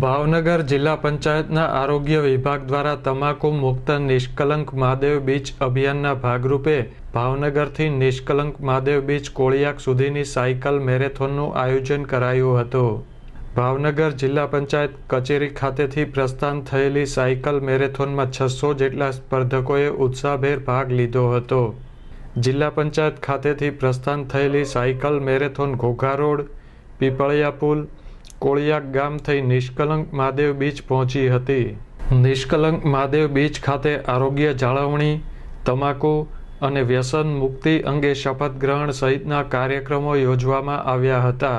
ભાવનગર જિલ્લા પંચાયતના આરોગ્ય વિભાગ દ્વારા તમાકુ મુક્ત નિષ્કલંક મહાદેવ બીચ અભિયાનના ભાગરૂપે ભાવનગરથી નિષ્કલંક મહાદેવ બીચ કોળિયાક સુધીની સાયકલ મેરેથોનનું આયોજન કરાયું હતું ભાવનગર જિલ્લા પંચાયત કચેરી ખાતેથી પ્રસ્થાન થયેલી સાયકલ મેરેથોનમાં છસો જેટલા સ્પર્ધકોએ ઉત્સાહભેર ભાગ લીધો હતો જિલ્લા પંચાયત ખાતેથી પ્રસ્થાન થયેલી cycle marathon Ghogha road Pipaliya પુલ કોળિયાક ગામ થઈ નિષ્કલંક મહાદેવ બીચ પહોંચી હતી નિષ્કલંક મહાદેવ બીચ ખાતે આરોગ્ય જાળવણી તમાકુ અને વ્યસન મુક્તિ અંગે શપથ ગ્રહણ સહિતના કાર્યક્રમો યોજવામાં આવ્યા હતા